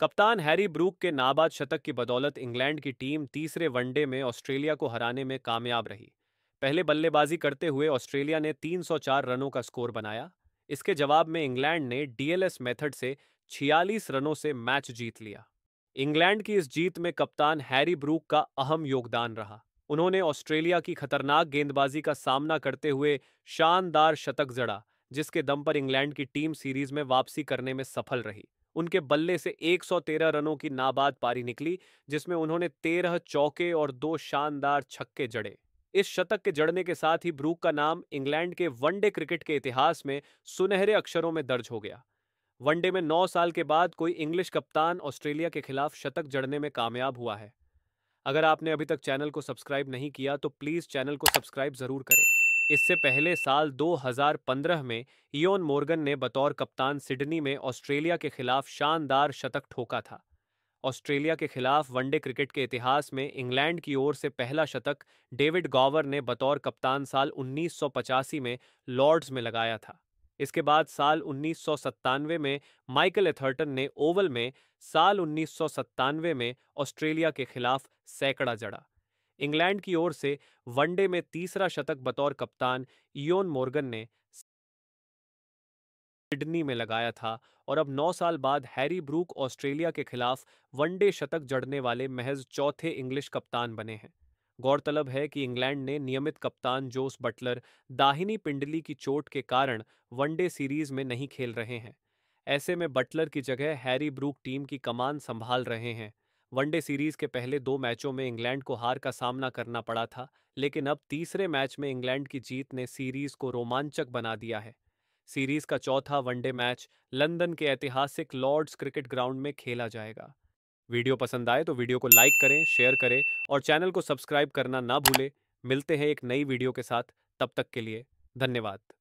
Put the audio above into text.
कप्तान Harry Brook के नाबाद शतक की बदौलत इंग्लैंड की टीम तीसरे वनडे में ऑस्ट्रेलिया को हराने में कामयाब रही पहले बल्लेबाजी करते हुए ऑस्ट्रेलिया ने 304 रनों का स्कोर बनाया इसके जवाब में इंग्लैंड ने डीएलएस मेथड से 46 रनों से मैच जीत लिया इंग्लैंड की इस जीत में कप्तान हैरी ब्रूक का अहम योगदान रहा उन्होंने ऑस्ट्रेलिया की खतरनाक गेंदबाजी का सामना करते हुए शानदार शतक जड़ा जिसके दम पर इंग्लैंड की टीम सीरीज में वापसी करने में सफल रही उनके बल्ले से 113 रनों की नाबाद पारी निकली जिसमें उन्होंने 13 चौके और दो शानदार छक्के जड़े इस शतक के जड़ने के साथ ही ब्रूक का नाम इंग्लैंड के वनडे क्रिकेट के इतिहास में सुनहरे अक्षरों में दर्ज हो गया वनडे में नौ साल के बाद कोई इंग्लिश कप्तान ऑस्ट्रेलिया के खिलाफ शतक जड़ने में कामयाब हुआ है अगर आपने अभी तक चैनल को सब्सक्राइब नहीं किया तो प्लीज़ चैनल को सब्सक्राइब ज़रूर करें इससे पहले साल 2015 में इयोन मोर्गन ने बतौर कप्तान सिडनी में ऑस्ट्रेलिया के खिलाफ शानदार शतक ठोका था ऑस्ट्रेलिया के खिलाफ वनडे क्रिकेट के इतिहास में इंग्लैंड की ओर से पहला शतक डेविड गॉवर ने बतौर कप्तान साल उन्नीस में लॉर्ड्स में लगाया था इसके बाद साल उन्नीस में माइकल एथर्टन ने ओवल में साल उन्नीस में ऑस्ट्रेलिया के खिलाफ सैकड़ा जड़ा इंग्लैंड की ओर से वनडे में तीसरा शतक बतौर कप्तान इयोन मोर्गन ने सिडनी में लगाया था और अब नौ साल बाद हैरी ब्रूक ऑस्ट्रेलिया के खिलाफ वनडे शतक जड़ने वाले महज चौथे इंग्लिश कप्तान बने हैं गौरतलब है कि इंग्लैंड ने नियमित कप्तान जोस बटलर दाहिनी पिंडली की चोट के कारण वनडे सीरीज में नहीं खेल रहे हैं ऐसे में बटलर की जगह हैरी ब्रूक टीम की कमान संभाल रहे हैं वनडे सीरीज के पहले दो मैचों में इंग्लैंड को हार का सामना करना पड़ा था लेकिन अब तीसरे मैच में इंग्लैंड की जीत ने सीरीज को रोमांचक बना दिया है सीरीज का चौथा वनडे मैच लंदन के ऐतिहासिक लॉर्ड्स क्रिकेट ग्राउंड में खेला जाएगा वीडियो पसंद आए तो वीडियो को लाइक करें शेयर करें और चैनल को सब्सक्राइब करना ना भूलें मिलते हैं एक नई वीडियो के साथ तब तक के लिए धन्यवाद